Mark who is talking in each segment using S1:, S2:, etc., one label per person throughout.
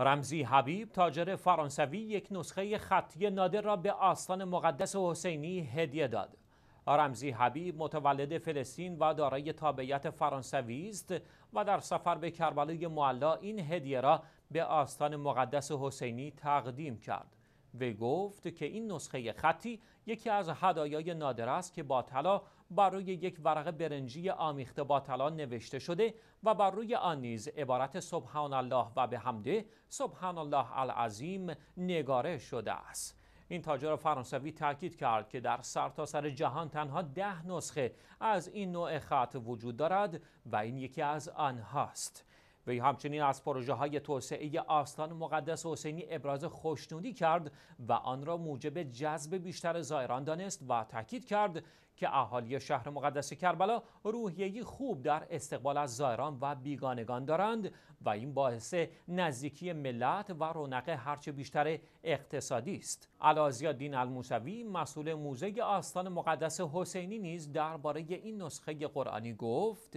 S1: رمزی حبیب تاجر فرانسوی یک نسخه خطی نادر را به آستان مقدس حسینی هدیه داد. رمزی حبیب متولد فلسطین و دارای تابعیت فرانسوی است و در سفر به کربلای معلا این هدیه را به آستان مقدس حسینی تقدیم کرد. وی گفت که این نسخه خطی یکی از هدایای نادر است که با طلا بر روی یک ورق برنجی آمیخته با طلا نوشته شده و بر روی آن نیز عبارت سبحان الله و به همده سبحان الله العظیم نگاره شده است این تاجر فرانسوی تاکید کرد که در سرتاسر سر جهان تنها ده نسخه از این نوع خط وجود دارد و این یکی از آنهاست وی همچنین از پروژه های توسعه آستان مقدس حسینی ابراز خوشنودی کرد و آن را موجب جذب بیشتر زائران دانست و تاکید کرد که اهالی شهر مقدس کربلا روحیه خوب در استقبال از زائران و بیگانگان دارند و این باعث نزدیکی ملت و رونق هرچه بیشتر اقتصادی است الازیادین الموسوی مسئول موزه آستان مقدس حسینی نیز درباره این نسخه قرآنی گفت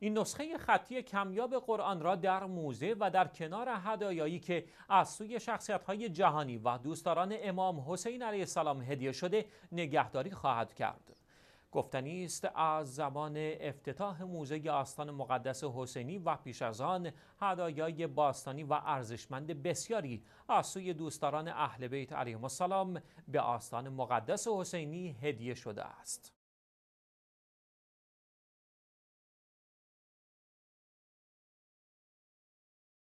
S1: این نسخه خطی کمیاب قرآن را در موزه و در کنار هدایایی که از سوی شخصیت‌های جهانی و دوستداران امام حسین علیه السلام هدیه شده نگهداری خواهد کرد. گفتنی است از زمان افتتاح موزه آستان مقدس حسینی و پیش از آن هدایای باستانی و ارزشمند بسیاری از سوی دوستداران اهل بیت علیهم السلام به آستان مقدس حسینی هدیه شده است.